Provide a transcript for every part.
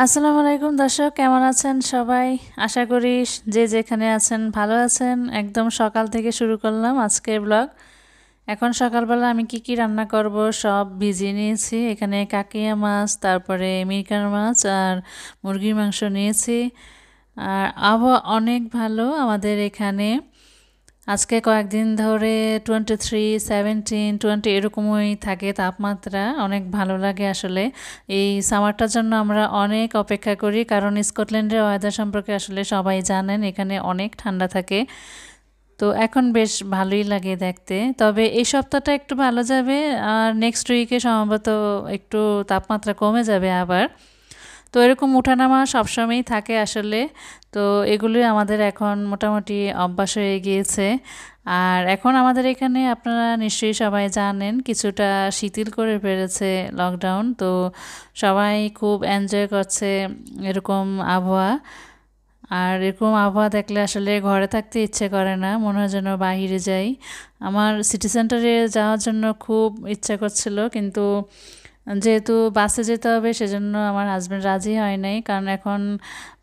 আসসালামু আলাইকুম দর্শক কেমন আছেন সবাই আশা করি যে যেখানে আছেন ভালো আছেন একদম সকাল থেকে শুরু করলাম আজকের ব্লগ এখন সকালবেলা আমি কি কি রান্না করব সব ভিজিয়ে নিয়েছি এখানে কাকিয়া মাছ তারপরে মিরকার মাছ আর মুরগির মাংস নিয়েছি আর আবহাওয়া অনেক ভালো আমাদের এখানে আজকে কয়েকদিন ধরে টোয়েন্টি থ্রি সেভেন্টিন টোয়েন্টি এরকমই থাকে তাপমাত্রা অনেক ভালো লাগে আসলে এই সামারটার জন্য আমরা অনেক অপেক্ষা করি কারণ স্কটল্যান্ডের ওয়েদার সম্পর্কে আসলে সবাই জানেন এখানে অনেক ঠান্ডা থাকে তো এখন বেশ ভালোই লাগে দেখতে তবে এই সপ্তাহটা একটু ভালো যাবে আর নেক্সট উইকে সম্ভবত একটু তাপমাত্রা কমে যাবে আবার তো এরকম উঠানামা সবসময়ই থাকে আসলে তো এগুলি আমাদের এখন মোটামুটি অভ্যাস হয়ে গিয়েছে আর এখন আমাদের এখানে আপনারা নিশ্চয়ই সবাই জানেন কিছুটা শিথিল করে পেরেছে লকডাউন তো সবাই খুব এনজয় করছে এরকম আবহাওয়া আর এরকম আবহাওয়া দেখলে আসলে ঘরে থাকতে ইচ্ছে করে না মনে হয় যেন বাহিরে যাই আমার সিটি সেন্টারে যাওয়ার জন্য খুব ইচ্ছা করছিল কিন্তু যেহেতু বাসে যেতে হবে সেজন্য আমার হাজব্যান্ড রাজি হয় নাই কারণ এখন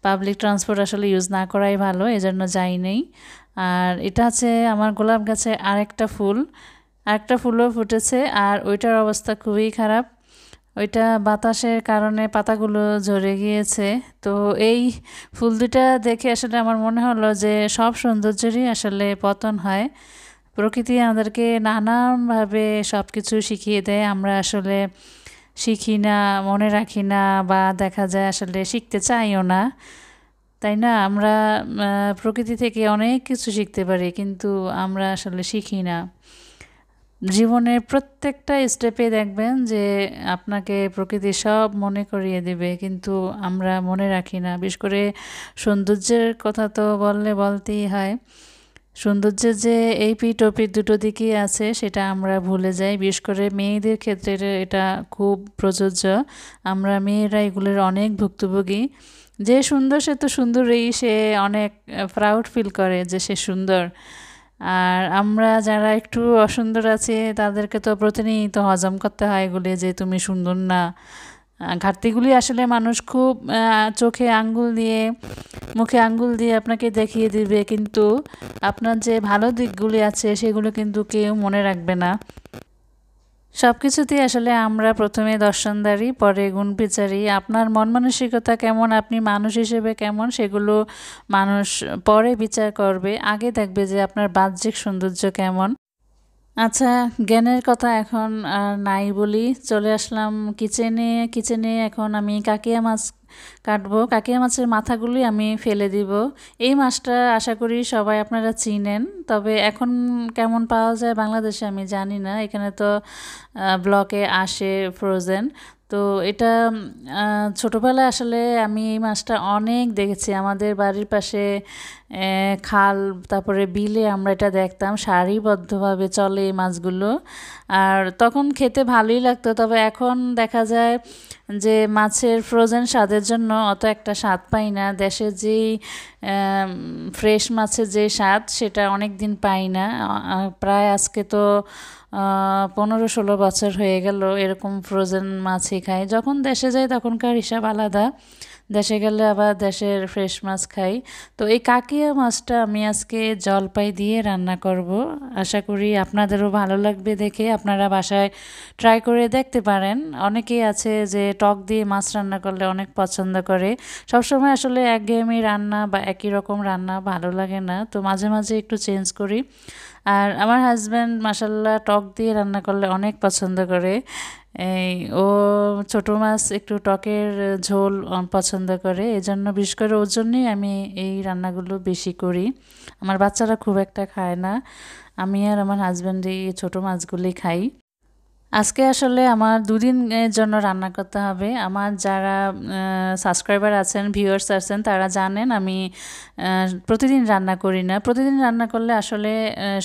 পাবলিক ট্রান্সপোর্ট আসলে ইউজ না করাই ভালো এজন্য যাই নেই আর এটা আছে আমার গোলাপ গাছে আরেকটা ফুল আরেকটা ফুলও ফুটেছে আর ওইটার অবস্থা খুবই খারাপ ওইটা বাতাসের কারণে পাতাগুলো ঝরে গিয়েছে তো এই ফুল দুটা দেখে আসলে আমার মনে হলো যে সব সৌন্দর্যেরই আসলে পতন হয় প্রকৃতি আমাদেরকে নানানভাবে সব কিছু শিখিয়ে দেয় আমরা আসলে শিখি না মনে রাখি না বা দেখা যায় আসলে শিখতে চাইও না তাই না আমরা প্রকৃতি থেকে অনেক কিছু শিখতে পারি কিন্তু আমরা আসলে শিখি না জীবনের প্রত্যেকটা স্টেপে দেখবেন যে আপনাকে প্রকৃতি সব মনে করিয়ে দেবে কিন্তু আমরা মনে রাখি না বিশেষ করে সৌন্দর্যের কথা তো বললে বলতেই হয় সৌন্দর্যের যে এই পিঠ দুটো দিকেই আছে সেটা আমরা ভুলে যাই বিশেষ করে মেয়েদের ক্ষেত্রে এটা খুব প্রযোজ্য আমরা মেয়েরা এগুলোর অনেক ভুক্তভোগী যে সুন্দর সে তো সুন্দরই সে অনেক প্রাউড ফিল করে যে সে সুন্দর আর আমরা যারা একটু অসুন্দর আছে তাদেরকে তো প্রতিনিয়ত হজম করতে হয় এগুলি যে তুমি সুন্দর না ঘাটতিগুলি আসলে মানুষ খুব চোখে আঙ্গুল দিয়ে মুখে আঙ্গুল দিয়ে আপনাকে দেখিয়ে দিবে কিন্তু আপনার যে ভালো দিকগুলি আছে সেগুলো কিন্তু কেউ মনে রাখবে না সব কিছুতেই আসলে আমরা প্রথমে দর্শনদারি পরে গুণপিচারি আপনার মন মানসিকতা কেমন আপনি মানুষ হিসেবে কেমন সেগুলো মানুষ পরে বিচার করবে আগে দেখবে যে আপনার বাহ্যিক সৌন্দর্য কেমন আচ্ছা জ্ঞানের কথা এখন আর নাই বলি চলে আসলাম কিচেনে কিচেনে এখন আমি কাকিয়া মাছ কাটবো কাকিয়া মাছের মাথাগুলি আমি ফেলে দিব এই মাছটা আশা করি সবাই আপনারা চিনেন তবে এখন কেমন পাওয়া যায় বাংলাদেশে আমি জানি না এখানে তো ব্লকে আসে ফ্রোজেন তো এটা ছোটোবেলায় আসলে আমি এই মাছটা অনেক দেখেছি আমাদের বাড়ির পাশে খাল তারপরে বিলে আমরা এটা দেখতাম সারিবদ্ধভাবে চলে এই মাছগুলো আর তখন খেতে ভালোই লাগতো তবে এখন দেখা যায় যে মাছের ফ্রোজেন স্বাদের জন্য অত একটা স্বাদ পাই না দেশে যেই ফ্রেশ মাছের যে স্বাদ সেটা অনেক দিন পাই না প্রায় আজকে তো পনেরো ষোলো বছর হয়ে গেল এরকম ফ্রোজেন মাছই খাই যখন দেশে যাই তখনকার হিসাব আলাদা দেশে গেলে আবার দেশের ফ্রেশ মাছ খাই তো এই কাকিয়া মাছটা আমি আজকে জলপাই দিয়ে রান্না করব আশা করি আপনাদেরও ভালো লাগবে দেখে আপনারা বাসায় ট্রাই করে দেখতে পারেন অনেকেই আছে যে টক দিয়ে মাছ রান্না করলে অনেক পছন্দ করে সবসময় আসলে একঘেয়েমি রান্না বা একই রকম রান্না ভালো লাগে না তো মাঝে মাঝে একটু চেঞ্জ করি আর আমার হাজব্যান্ড মাসাল্লাহ টক দিয়ে রান্না করলে অনেক পছন্দ করে এই ও ছোট মাছ একটু টকের ঝোল পছন্দ করে এজন্য বিশেষ করে ওর জন্যই আমি এই রান্নাগুলো বেশি করি আমার বাচ্চারা খুব একটা খায় না আমি আর আমার হাজব্যান্ড এই ছোটো মাছগুলি খাই আজকে আসলে আমার দুদিনের জন্য রান্না করতে হবে আমার যারা সাবস্ক্রাইবার আছেন ভিউয়ার্স আছেন তারা জানেন আমি প্রতিদিন রান্না করি না প্রতিদিন রান্না করলে আসলে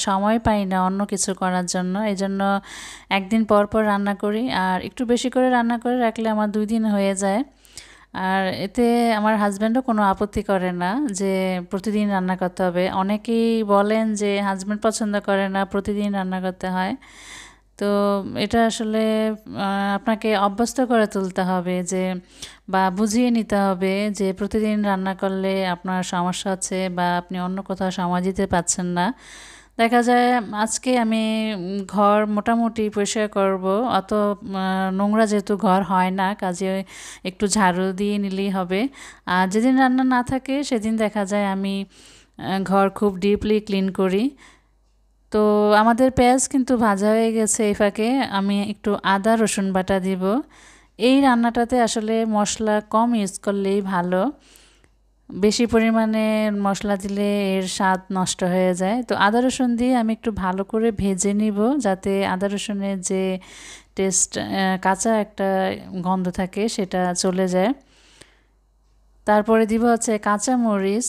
সময় পাই না অন্য কিছু করার জন্য এই জন্য একদিন পর পর রান্না করি আর একটু বেশি করে রান্না করে রাখলে আমার দুই দিন হয়ে যায় আর এতে আমার হাজব্যান্ডও কোনো আপত্তি করে না যে প্রতিদিন রান্না করতে হবে অনেকেই বলেন যে হাজব্যান্ড পছন্দ করে না প্রতিদিন রান্না করতে হয় তো এটা আসলে আপনাকে অভ্যস্ত করে তুলতে হবে যে বা বুঝিয়ে নিতে হবে যে প্রতিদিন রান্না করলে আপনার সমস্যা আছে বা আপনি অন্য কোথাও সময় দিতে পারছেন না দেখা যায় আজকে আমি ঘর মোটামুটি পরিষ্কার করব অত নোংরা যেহেতু ঘর হয় না কাজে একটু ঝাড়ু দিয়ে নিলেই হবে আর যেদিন রান্না না থাকে সেদিন দেখা যায় আমি ঘর খুব ডিপলি ক্লিন করি তো আমাদের পেঁয়াজ কিন্তু ভাজা হয়ে গেছে এই ফাঁকে আমি একটু আদা রসুন বাটা দিব এই রান্নাটাতে আসলে মশলা কম ইউজ করলেই ভালো বেশি পরিমাণে মশলা দিলে এর স্বাদ নষ্ট হয়ে যায় তো আদা রসুন দিয়ে আমি একটু ভালো করে ভেজে নিব যাতে আদা রসুনের যে টেস্ট কাঁচা একটা গন্ধ থাকে সেটা চলে যায় তারপরে দিব হচ্ছে কাঁচা মরিচ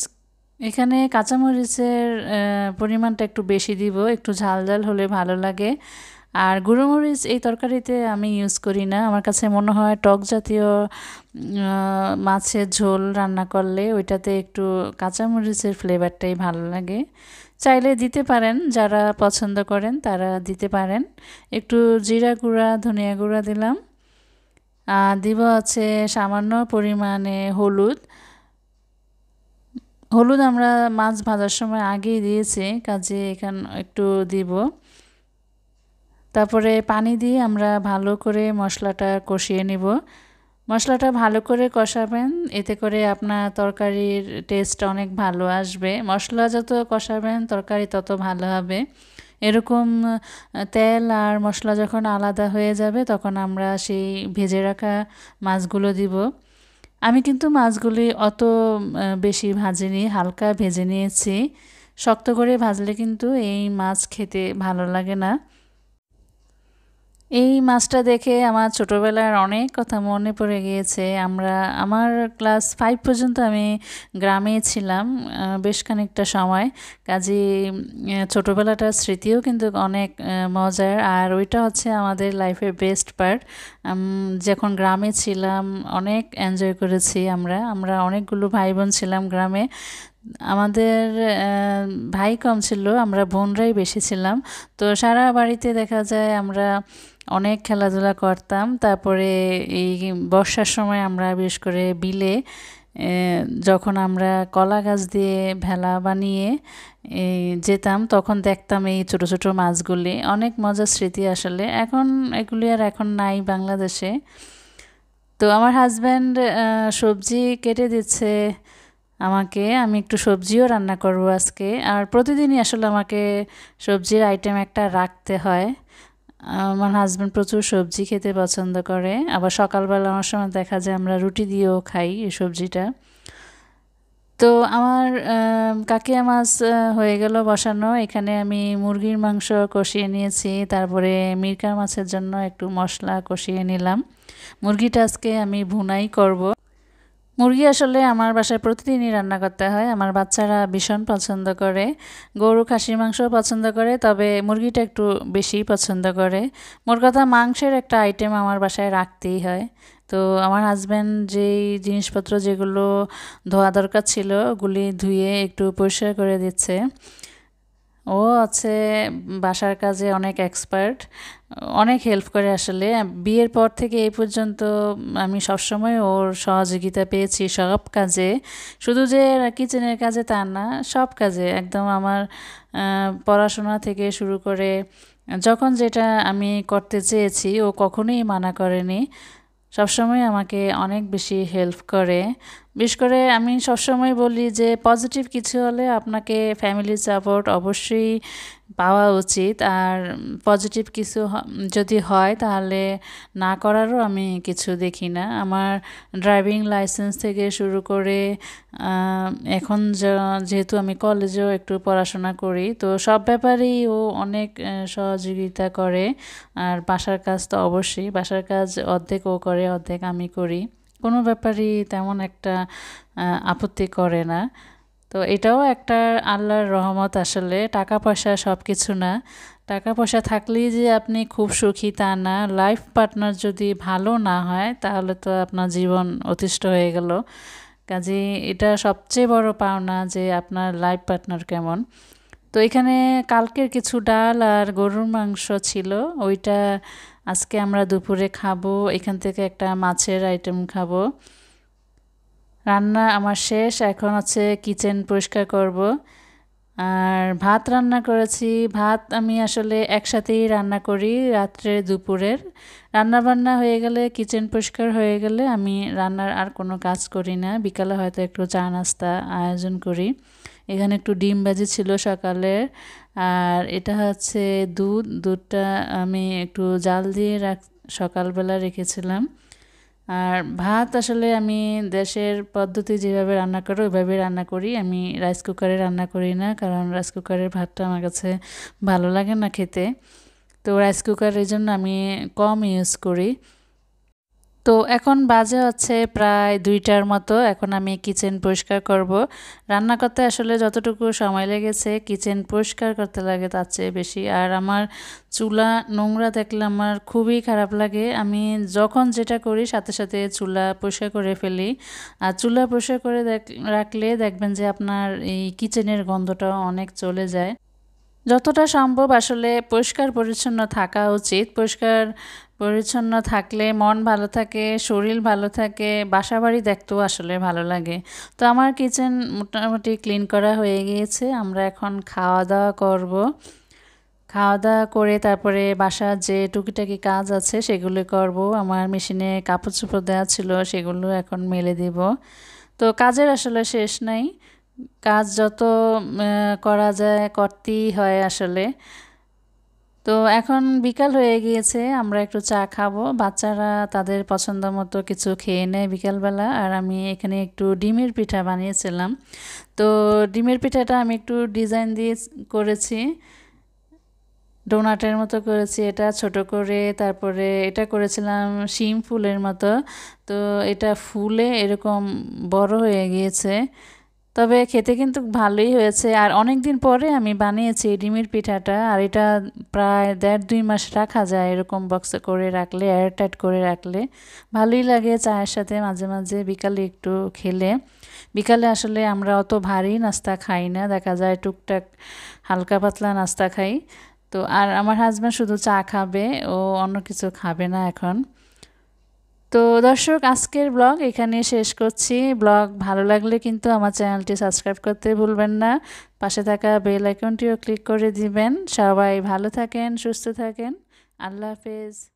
এখানে কাঁচামরিচের পরিমাণটা একটু বেশি দিব একটু ঝাল ঝাল হলে ভালো লাগে আর গুঁড়োমরিচ এই তরকারিতে আমি ইউজ করি না আমার কাছে মনে হয় টক জাতীয় মাছের ঝোল রান্না করলে ওইটাতে একটু কাঁচামরিচের ফ্লেভারটাই ভালো লাগে চাইলে দিতে পারেন যারা পছন্দ করেন তারা দিতে পারেন একটু জিরা গুঁড়া ধনিয়া গুঁড়া দিলাম দিব আছে সামান্য পরিমাণে হলুদ হলুদ আমরা মাছ ভাজার সময় আগেই দিয়েছি কাজে এখান একটু দিব তারপরে পানি দিয়ে আমরা ভালো করে মশলাটা কষিয়ে নিব মশলাটা ভালো করে কষাবেন এতে করে আপনার তরকারির টেস্ট অনেক ভালো আসবে মশলা যত কষাবেন তরকারি তত ভালো হবে এরকম তেল আর মশলা যখন আলাদা হয়ে যাবে তখন আমরা সেই ভেজে রাখা মাছগুলো দিব আমি কিন্তু মাছগুলি অত বেশি ভাজিনি হালকা ভেজে নিয়েছি শক্ত করে ভাজলে কিন্তু এই মাছ খেতে ভালো লাগে না এই মাছটা দেখে আমার ছোটোবেলার অনেক কথা মনে পড়ে গিয়েছে আমরা আমার ক্লাস ফাইভ পর্যন্ত আমি গ্রামে ছিলাম বেশ খানিকটা সময় কাজে ছোটোবেলাটার স্মৃতিও কিন্তু অনেক মজার আর ওইটা হচ্ছে আমাদের লাইফের বেস্ট পার্ট যখন গ্রামে ছিলাম অনেক এনজয় করেছি আমরা আমরা অনেকগুলো ভাই বোন ছিলাম গ্রামে আমাদের ভাই কম ছিল আমরা বোনরাই বেশি ছিলাম তো সারা বাড়িতে দেখা যায় আমরা অনেক খেলাধুলা করতাম তারপরে এই বর্ষার সময় আমরা বিশেষ করে বিলে যখন আমরা কলা গাছ দিয়ে ভেলা বানিয়ে যেতাম তখন দেখতাম এই ছোটো ছোটো মাছগুলি অনেক মজার স্মৃতি আসলে এখন এগুলি আর এখন নাই বাংলাদেশে তো আমার হাজব্যান্ড সবজি কেটে দিচ্ছে আমাকে আমি একটু সবজিও রান্না করব আজকে আর প্রতিদিনই আসলে আমাকে সবজির আইটেম একটা রাখতে হয় আমার হাজব্যান্ড প্রচুর সবজি খেতে পছন্দ করে আবার সকালবেলা আমার সময় দেখা যায় আমরা রুটি দিয়েও খাই এই সবজিটা তো আমার কাকিয়া মাছ হয়ে গেল বসানো এখানে আমি মুরগির মাংস কষিয়ে নিয়েছি তারপরে মিরকা মাছের জন্য একটু মশলা কষিয়ে নিলাম মুরগিটা আজকে আমি ভুনাই করব মুরগি আসলে আমার বাসায় প্রতিদিনই রান্না করতে হয় আমার বাচ্চারা ভীষণ পছন্দ করে গরু খাসির মাংস পছন্দ করে তবে মুরগিটা একটু বেশি পছন্দ করে মোর কথা মাংসের একটা আইটেম আমার বাসায় রাখতেই হয় তো আমার হাজব্যান্ড যেই জিনিসপত্র যেগুলো ধোয়া দরকার ছিল ওগুলি ধুয়ে একটু পরিষ্কার করে দিচ্ছে ও আছে বাসার কাজে অনেক এক্সপার্ট অনেক হেল্প করে আসলে বিয়ের পর থেকে এই পর্যন্ত আমি সবসময় ওর সহযোগিতা পেয়েছি সব কাজে শুধু যে কিচেনের কাজে তা না সব কাজে একদম আমার পড়াশোনা থেকে শুরু করে যখন যেটা আমি করতে চেয়েছি ও কখনোই মানা করেনি সবসময় আমাকে অনেক বেশি হেল্প করে বিশেষ করে আমি সবসময় বলি যে পজিটিভ কিছু হলে আপনাকে ফ্যামিলির সাপোর্ট অবশ্যই পাওয়া উচিত আর পজিটিভ কিছু যদি হয় তাহলে না করারও আমি কিছু দেখি না আমার ড্রাইভিং লাইসেন্স থেকে শুরু করে এখন যেহেতু আমি কলেজেও একটু পড়াশোনা করি তো সব ব্যাপারেই ও অনেক সহযোগিতা করে আর বাসার কাজ তো অবশ্যই বাসার কাজ অর্ধেক ও করে অর্ধেক আমি করি কোনো ব্যাপারই তেমন একটা আপত্তি করে না তো এটাও একটা আল্লাহর রহমত আসলে টাকা পয়সা সব কিছু না টাকা পয়সা থাকলেই যে আপনি খুব সুখী তা না লাইফ পার্টনার যদি ভালো না হয় তাহলে তো আপনার জীবন অতিষ্ঠ হয়ে গেল কাজে এটা সবচেয়ে বড় পাওনা যে আপনার লাইফ পার্টনার কেমন তো এখানে কালকের কিছু ডাল আর গরুর মাংস ছিল ওইটা আজকে আমরা দুপুরে খাবো এখান থেকে একটা মাছের আইটেম খাবো রান্না আমার শেষ এখন হচ্ছে কিচেন পরিষ্কার করব আর ভাত রান্না করেছি ভাত আমি আসলে একসাথেই রান্না করি রাত্রে দুপুরের রান্না বান্না হয়ে গেলে কিচেন পরিষ্কার হয়ে গেলে আমি রান্নার আর কোনো কাজ করি না বিকালে হয়তো একটু চা নাস্তা আয়োজন করি এখানে একটু ডিম ভাজি ছিল সকালে আর এটা হচ্ছে দুধ দুধটা আমি একটু জাল দিয়ে রাখ সকালবেলা রেখেছিলাম আর ভাত আসলে আমি দেশের পদ্ধতি যেভাবে রান্না করি ওইভাবে রান্না করি আমি রাইস কুকারে রান্না করি না কারণ রাইস কুকারের ভাতটা আমার কাছে ভালো লাগে না খেতে তো রাইস কুকার এই জন্য আমি কম ইউজ করি তো এখন বাজে হচ্ছে প্রায় দুইটার মতো এখন আমি কিচেন পরিষ্কার করব রান্না করতে আসলে যতটুকু সময় লেগেছে কিচেন পরিষ্কার করতে লাগে তার চেয়ে বেশি আর আমার চুলা নোংরা দেখলে আমার খুবই খারাপ লাগে আমি যখন যেটা করি সাথে সাথে চুলা পরিষ্কার করে ফেলি আর চুলা পরিষ্কার করে রাখলে দেখবেন যে আপনার এই কিচেনের গন্ধটা অনেক চলে যায় যতটা সম্ভব আসলে পরিষ্কার পরিচ্ছন্ন থাকা উচিত পরিষ্কার পরিচ্ছন্ন থাকলে মন ভালো থাকে শরীর ভালো থাকে বাসা বাড়ি দেখতেও আসলে ভালো লাগে তো আমার কিচেন মোটামুটি ক্লিন করা হয়ে গিয়েছে আমরা এখন খাওয়া দাওয়া করব খাওয়া দাওয়া করে তারপরে বাসার যে টুকিটাকি কাজ আছে সেগুলো করব আমার মেশিনে কাপড় চোপড় দেওয়া ছিল সেগুলো এখন মেলে দেব তো কাজের আসলে শেষ নাই কাজ যত করা যায় করতেই হয় আসলে তো এখন বিকাল হয়ে গিয়েছে আমরা একটু চা খাবো বাচ্চারা তাদের পছন্দ মতো কিছু খেয়ে নেয় বিকালবেলা আর আমি এখানে একটু ডিমের পিঠা বানিয়েছিলাম তো ডিমের পিঠাটা আমি একটু ডিজাইন দিয়ে করেছি ডোনাটের মতো করেছি এটা ছোট করে তারপরে এটা করেছিলাম শিম ফুলের মতো তো এটা ফুলে এরকম বড় হয়ে গিয়েছে তবে খেতে কিন্তু ভালোই হয়েছে আর অনেক দিন পরে আমি বানিয়েছি ডিমের পিঠাটা আর এটা প্রায় দেড় দুই মাস রাখা যায় এরকম বক্সে করে রাখলে এয়ারটাইট করে রাখলে ভালোই লাগে চায়ের সাথে মাঝে মাঝে বিকালে একটু খেলে বিকালে আসলে আমরা অত ভারী নাস্তা খাই না দেখা যায় টুকটাক হালকা পাতলা নাস্তা খাই তো আর আমার হাজব্যান্ড শুধু চা খাবে ও অন্য কিছু খাবে না এখন তো দর্শক আজকের ব্লগ এখানে শেষ করছি ব্লগ ভালো লাগলে কিন্তু আমার চ্যানেলটি সাবস্ক্রাইব করতে ভুলবেন না পাশে থাকা বেল আইকনটিও ক্লিক করে দিবেন সবাই ভালো থাকেন সুস্থ থাকেন আল্লাহ হাফেজ